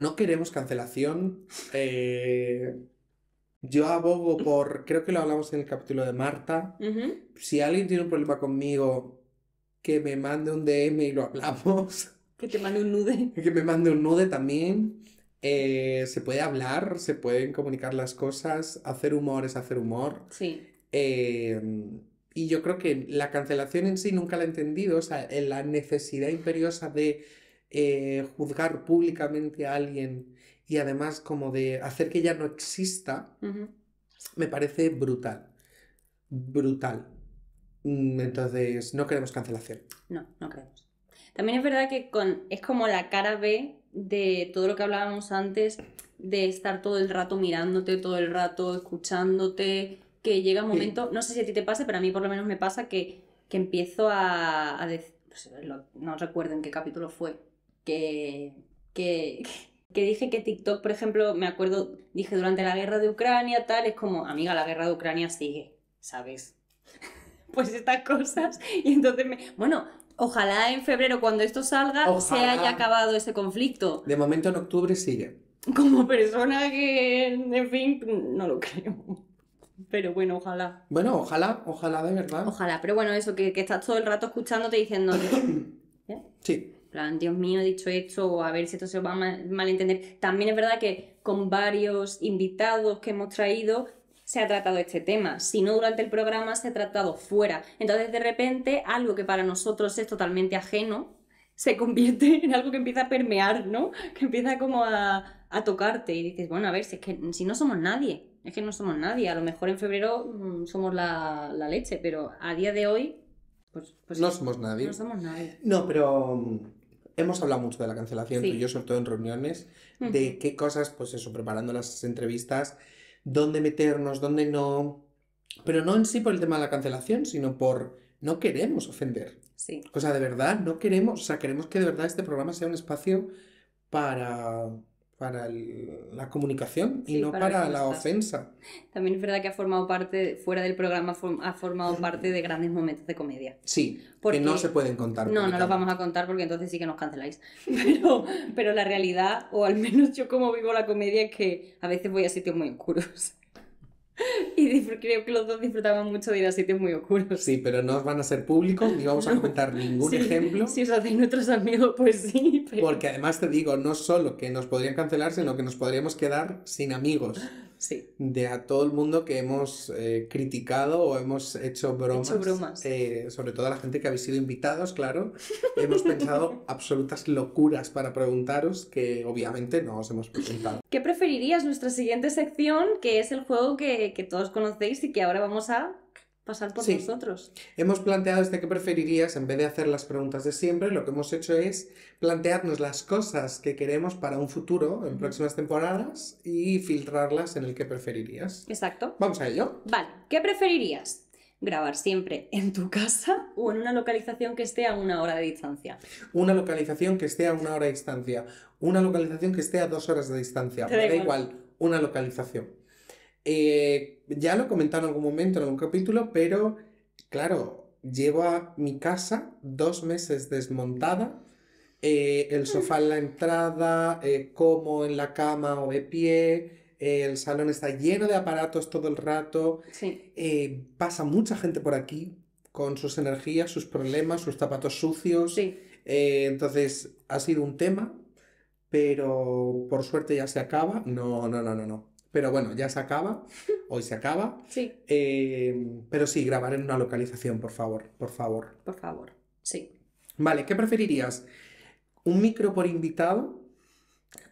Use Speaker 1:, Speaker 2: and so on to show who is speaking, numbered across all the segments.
Speaker 1: No queremos cancelación. Eh, yo abogo por, creo que lo hablamos en el capítulo de Marta, si alguien tiene un problema conmigo, que me mande un DM y lo hablamos. Que te mande un nude. Que me mande un nude también. Eh, se puede hablar, se pueden comunicar las cosas, hacer humor es hacer humor. Sí. Em, y yo creo que la cancelación en sí nunca la he entendido, o sea, la necesidad imperiosa de eh, juzgar públicamente a alguien y además como de hacer que ya no exista, me parece brutal. Brutal. Mm, entonces, no queremos cancelación.
Speaker 2: No, no queremos. También es verdad que con, es como la cara B de todo lo que hablábamos antes, de estar todo el rato mirándote, todo el rato escuchándote, que llega un momento, no sé si a ti te pasa, pero a mí por lo menos me pasa que, que empiezo a, decir, pues, no recuerdo en qué capítulo fue, que, que, que dije que TikTok, por ejemplo, me acuerdo, dije durante la guerra de Ucrania, tal, es como, amiga, la guerra de Ucrania sigue, ¿sabes? pues estas cosas. Y entonces me. Bueno, Ojalá en febrero, cuando esto salga, se haya acabado ese conflicto.
Speaker 1: De momento en octubre sigue.
Speaker 2: Como persona que, en fin, no lo creo. Pero bueno, ojalá. Bueno, ojalá, ojalá de verdad. Ojalá, pero bueno, eso, que, que estás todo el rato escuchándote diciendo. ¿Eh? Sí. plan, Dios mío, he dicho esto, o a ver si esto se va a mal, malentender. También es verdad que con varios invitados que hemos traído, se ha tratado este tema, si no durante el programa se ha tratado fuera. Entonces de repente algo que para nosotros es totalmente ajeno se convierte en algo que empieza a permear, ¿no? Que empieza como a, tocarte y dices, bueno, a ver, si es que si no somos nadie, es que no somos nadie, a lo mejor en febrero mm, somos la, leche, pero a día de hoy pues, pues no, somos nadie. no
Speaker 1: pero mm, hemos hablado mucho de la cancelación, y yo, sobre todo en reuniones, de qué cosas, pues eso, preparando las entrevistas, dónde meternos, dónde no. Pero no en sí por el tema de la cancelación, sino por no queremos ofender. Sí. O sea, de verdad, no queremos, o sea, queremos que de verdad este programa sea un espacio para para la comunicación y no para, la ofensa.
Speaker 2: También es verdad que ha formado parte, fuera del programa, ha formado parte de grandes momentos de comedia.
Speaker 1: Sí, porque que no se pueden contar. No, no los vamos
Speaker 2: a contar porque entonces sí que nos canceláis. Pero, pero la realidad, o al menos yo como vivo la comedia, es que a veces voy a sitios muy oscuros. Y creo que los dos disfrutaban mucho de ir a sitios
Speaker 1: muy oscuros. Sí, pero no van a ser públicos ni vamos a comentar ningún ejemplo. Si os hacéis nuestros amigos, pues sí. Porque además te digo, no solo que nos podrían cancelar, sino que nos podríamos quedar sin amigos de a todo el mundo que hemos eh, criticado o hemos hecho bromas. bromas. Eh, sobre todo a la gente que habéis sido invitados, claro. hemos pensado absolutas locuras para preguntaros que obviamente no os hemos presentado.
Speaker 2: ¿Qué preferirías? Nuestra siguiente sección, que es el juego que todos conocéis y que ahora vamos a pasar por nosotros.
Speaker 1: Hemos planteado este que preferirías, en vez de hacer las preguntas de siempre, lo que hemos hecho es plantearnos las cosas que queremos para un futuro en próximas temporadas y filtrarlas en el que preferirías. Exacto. Vamos a ello.
Speaker 2: Vale, ¿qué preferirías? grabar siempre en tu casa o en una localización que esté a una hora de distancia.
Speaker 1: Una localización que esté a una hora de distancia. Una localización que esté a dos horas de distancia. da igual, una localización. Eh, ya lo he comentado en algún momento, en algún capítulo, pero claro, llevo a mi casa dos meses desmontada. Eh, el mm. sofá en la entrada, eh, como en la cama o de pie, el salón está lleno de aparatos todo el rato. pasa mucha gente por aquí con sus energías, sus problemas, sus zapatos sucios. entonces, ha sido un tema, pero por suerte ya se acaba. no, no, no, no. Pero bueno, ya se acaba, hoy se acaba. Sí. Eh, pero sí, grabar en una localización, por favor, por favor. Por favor, sí. Vale, ¿qué preferirías? ¿Un micro por invitado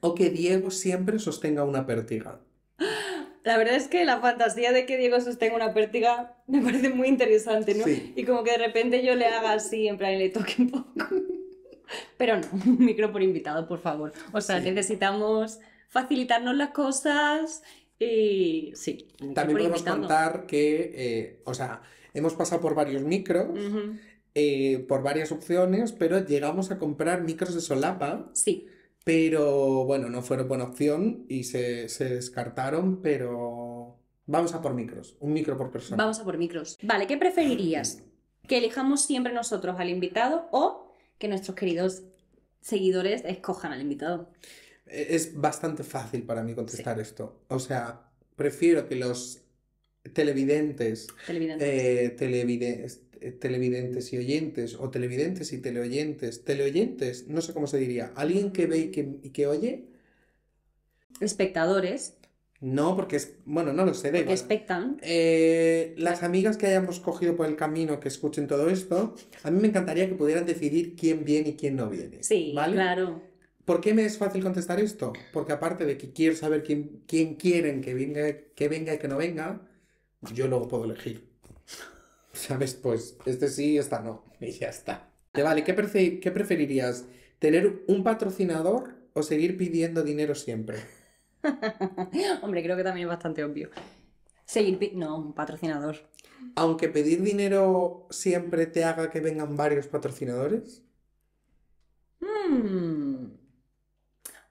Speaker 1: o que Diego siempre sostenga una pértiga?
Speaker 2: La verdad es que la fantasía de que Diego sostenga una pértiga me parece muy interesante, ¿no? Y como que de repente yo le haga así, en plan, y le toque un poco. Pero no, un micro por invitado, por favor. O sea, necesitamos facilitarnos las cosas. Y sí. También podemos contar
Speaker 1: que, eh, o sea, hemos pasado por varios micros. Eh, por varias opciones, pero llegamos a comprar micros de solapa. Sí. Pero bueno, no fueron buena opción y se, se descartaron, pero vamos a por micros, un micro por persona. Vamos
Speaker 2: a por micros. Vale, ¿qué preferirías? ¿Que elijamos siempre nosotros al invitado o que nuestros queridos seguidores escojan al invitado?
Speaker 1: E, es bastante fácil para mí contestar esto. O sea, prefiero que los televidentes, eh, eh, televidentes. y oyentes, o televidentes y teleoyentes, teleoyentes, no sé cómo se diría, alguien que ve y que, oye.
Speaker 2: Espectadores.
Speaker 1: No, porque es, bueno, no lo sé, de ¿Espectan? Eh, las amigas que hayamos cogido por el camino que escuchen todo esto, a mí me encantaría que pudieran decidir quién viene y quién no viene. Sí,
Speaker 2: claro.
Speaker 1: ¿Por qué me es fácil contestar esto? Porque aparte de que quiero saber quién, quién quieren que venga, que venga y que no venga, yo luego puedo elegir. ¿Sabes? Pues este sí, esta no. Y ya está. Vale, ¿qué, preferirías? ¿Tener un patrocinador o seguir pidiendo dinero siempre?
Speaker 2: Hombre, creo que también es bastante obvio. Seguir, no, un patrocinador. Aunque pedir
Speaker 1: dinero siempre te haga que vengan varios
Speaker 2: patrocinadores. Mmm...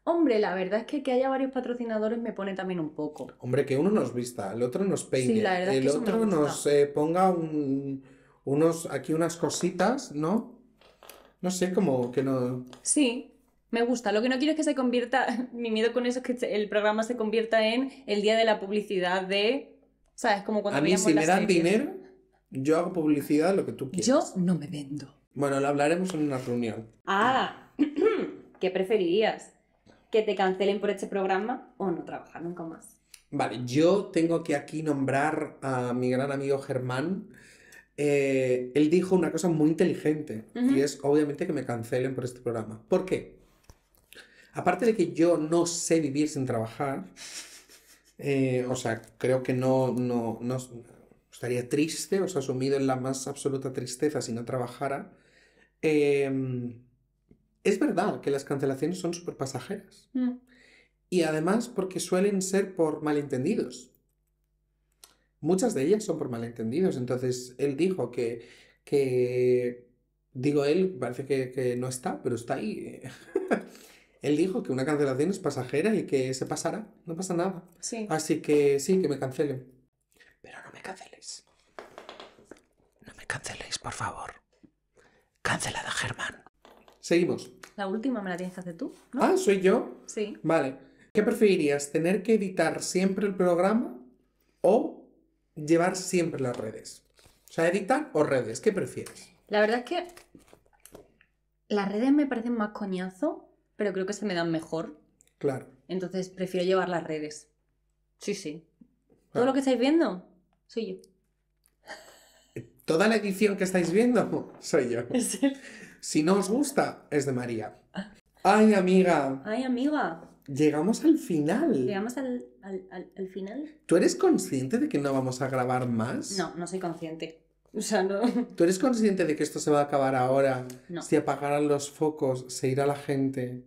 Speaker 2: Hombre, la verdad es que que haya varios patrocinadores me pone también un poco.
Speaker 1: Hombre, que uno nos vista, el otro nos peine, el otro nos ponga unos aquí unas cositas, ¿no? No sé, como que no.
Speaker 2: Sí, me gusta. Lo que no quiero es que se convierta. Mi miedo con eso es que el programa se convierta en el día de la publicidad de. ¿Sabes? Como cuando. A mí, si me dan dinero,
Speaker 1: yo hago publicidad lo que tú quieras. Yo no me vendo. Bueno, lo hablaremos en una reunión.
Speaker 2: Ah, ¿qué preferirías? que te cancelen por este programa o no trabajar nunca más.
Speaker 1: Vale, yo tengo que aquí nombrar a mi gran amigo Germán. Eh, él dijo una cosa muy inteligente y es obviamente que me cancelen por este programa. ¿Por qué? Aparte de que yo no sé vivir sin trabajar, eh, o sea, creo que no, no, no estaría triste, o sea, sumido en la más absoluta tristeza si no trabajara. Eh, es verdad que las cancelaciones son súper pasajeras. Mm. Y además porque suelen ser por malentendidos. Muchas de ellas son por malentendidos. Entonces, él dijo que, que digo él, parece que, no está, pero está ahí. él dijo que una cancelación es pasajera y que se pasará, no pasa nada. Así que sí, que me cancelen. Pero no me canceléis. No me canceléis, por favor. Cancelada, Germán. Seguimos.
Speaker 2: La última me la tienes que hacer tú, ¿no? Ah,
Speaker 1: ¿soy yo? Sí. Vale. ¿Qué preferirías? ¿Tener que editar siempre el programa o llevar siempre las redes? O sea, editar o redes, ¿qué prefieres?
Speaker 2: La verdad es que las redes me parecen más coñazo, pero creo que se me dan mejor. Claro. Entonces prefiero llevar las redes. Sí, sí. Todo lo que estáis viendo, soy
Speaker 1: yo. Toda la edición que estáis viendo, soy yo. Si no os gusta, es de María. Ah. Ay, amiga. Ay, amiga. Llegamos al final.
Speaker 2: Llegamos al, final.
Speaker 1: ¿Tú eres consciente de que no vamos a grabar más? No,
Speaker 2: no soy consciente. O sea, no.
Speaker 1: ¿Tú eres consciente de que esto se va a acabar ahora? No. Si apagaran los focos, se irá la gente.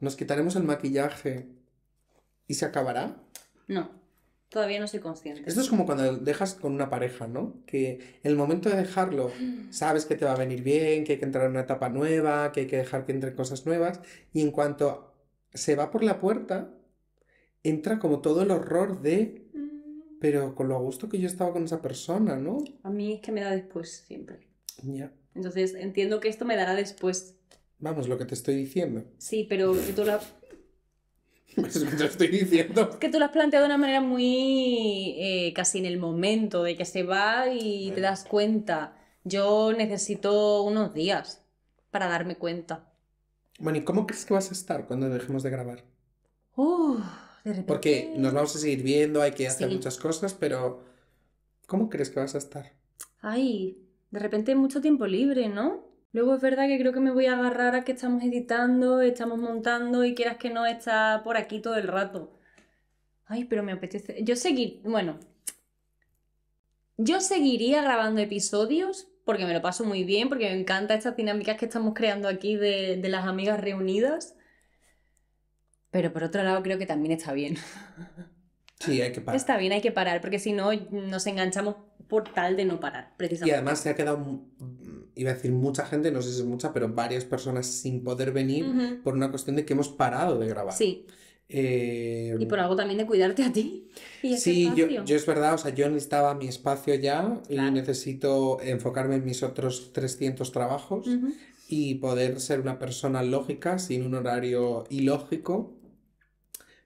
Speaker 1: Nos quitaremos el maquillaje. ¿Y se acabará?
Speaker 2: No. Todavía no soy consciente. Esto es como
Speaker 1: cuando dejas con una pareja, ¿no? Que en el momento de dejarlo, mm. sabes que te va a venir bien, que hay que entrar en una etapa nueva, que hay que dejar que entren cosas nuevas, y en cuanto se va por la puerta, entra como todo el horror de,
Speaker 2: mm.
Speaker 1: pero con lo a gusto que yo estaba con esa persona, ¿no?
Speaker 2: A mí es que me da después siempre. Ya. Entonces entiendo que esto me dará después.
Speaker 1: Vamos, lo que te estoy diciendo.
Speaker 2: Sí, pero tú la
Speaker 1: es que estoy
Speaker 2: que tú lo has planteado de una manera muy eh, casi en el momento de que se va y te das cuenta. Yo necesito unos días para darme cuenta.
Speaker 1: Bueno, ¿y cómo crees que vas a estar cuando dejemos de grabar? Porque nos vamos a seguir viendo, hay que hacer muchas cosas, pero ¿cómo crees que vas a estar?
Speaker 2: Ay, de repente mucho tiempo libre, ¿no? Luego es verdad que creo que me voy a agarrar a que estamos editando, estamos montando y quieras que no está por aquí todo el rato. Ay, pero me apetece. Yo seguir, bueno, yo seguiría grabando episodios porque me lo paso muy bien, porque me encanta estas dinámicas que estamos creando aquí de, de las amigas reunidas. Pero por otro lado creo que también está bien.
Speaker 1: Sí, hay que parar. Está
Speaker 2: bien, hay que parar, porque si no nos enganchamos por tal de no parar,
Speaker 1: precisamente. Y además se ha quedado iba a decir mucha gente, no sé si es mucha, pero varias personas sin poder venir por una cuestión de que hemos parado de grabar. Sí. Eh, y por
Speaker 2: algo también de cuidarte a ti. Este sí, yo,
Speaker 1: es verdad, o sea, yo necesitaba mi espacio ya y necesito enfocarme en mis otros 300 trabajos y poder ser una persona lógica sin un horario ilógico.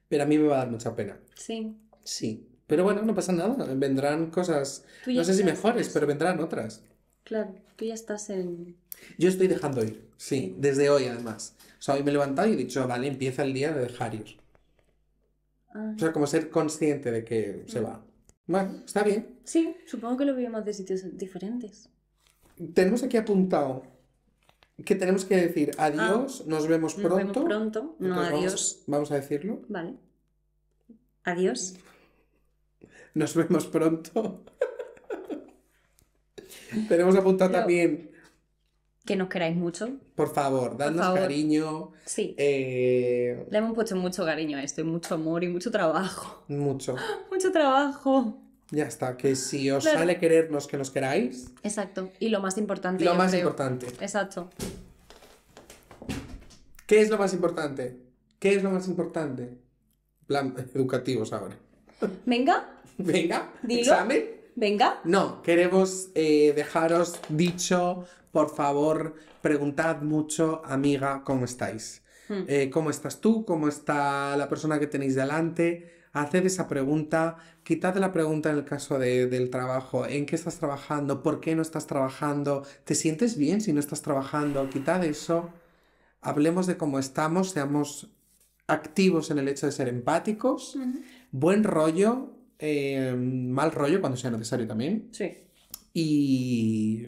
Speaker 1: Pero a mí me va a dar mucha pena. Sí. Sí. Pero bueno, no pasa nada, vendrán cosas, no sé si mejores, pero vendrán otras.
Speaker 2: Claro, tú ya estás en...
Speaker 1: Yo estoy dejando ir, sí, desde hoy además. O sea, hoy me he levantado y he dicho, vale, empieza el día de dejar ir. Ah. O sea, como ser consciente de que se mm. va. Bueno, está bien.
Speaker 2: Sí, supongo que lo vivimos de sitios diferentes.
Speaker 1: Tenemos aquí apuntado que tenemos que decir ah. adiós, nos vemos pronto. Nos vemos pronto, no adiós. vamos a decirlo.
Speaker 2: Vale. Adiós.
Speaker 1: Nos vemos pronto.
Speaker 2: Tenemos apuntado también. Que nos queráis mucho.
Speaker 1: Por favor, dadnos
Speaker 2: cariño. Sí. Eh, Le hemos puesto mucho cariño a esto, y mucho amor y mucho trabajo. Mucho. mucho trabajo.
Speaker 1: Ya está, que si os sale querernos, que nos queráis.
Speaker 2: Exacto. Y lo más importante. Lo más importante. Exacto.
Speaker 1: ¿Qué es lo más importante? ¿Qué es lo más importante? Plan educativos ahora. Venga. Venga. Dilo. Examen. Venga. No, queremos eh, dejaros dicho, por favor, preguntad mucho, amiga, ¿cómo estáis? Hmm. Eh, ¿Cómo estás tú? ¿Cómo está la persona que tenéis delante? Haced esa pregunta, quitad la pregunta en el caso de, del trabajo, ¿en qué estás trabajando? ¿Por qué no estás trabajando? ¿Te sientes bien si no estás trabajando? Quitad eso, hablemos de cómo estamos, seamos activos en el hecho de ser empáticos, buen rollo, eh, mal rollo cuando sea necesario también. Sí. Y...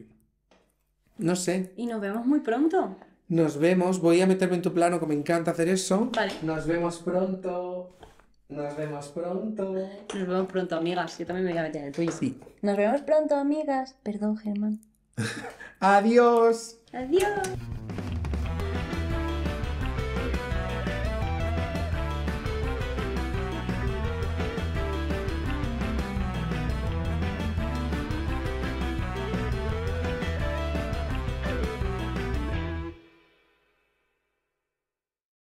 Speaker 1: No sé.
Speaker 2: Y nos vemos muy pronto.
Speaker 1: Nos vemos. Voy a meterme en tu plano, que me encanta hacer eso. Vale. Nos vemos pronto. Nos vemos
Speaker 2: pronto. Nos vemos pronto, amigas. Yo también me voy a meter en el tuyo. Sí. Nos vemos pronto, amigas. Perdón, Germán. Adiós. Adiós.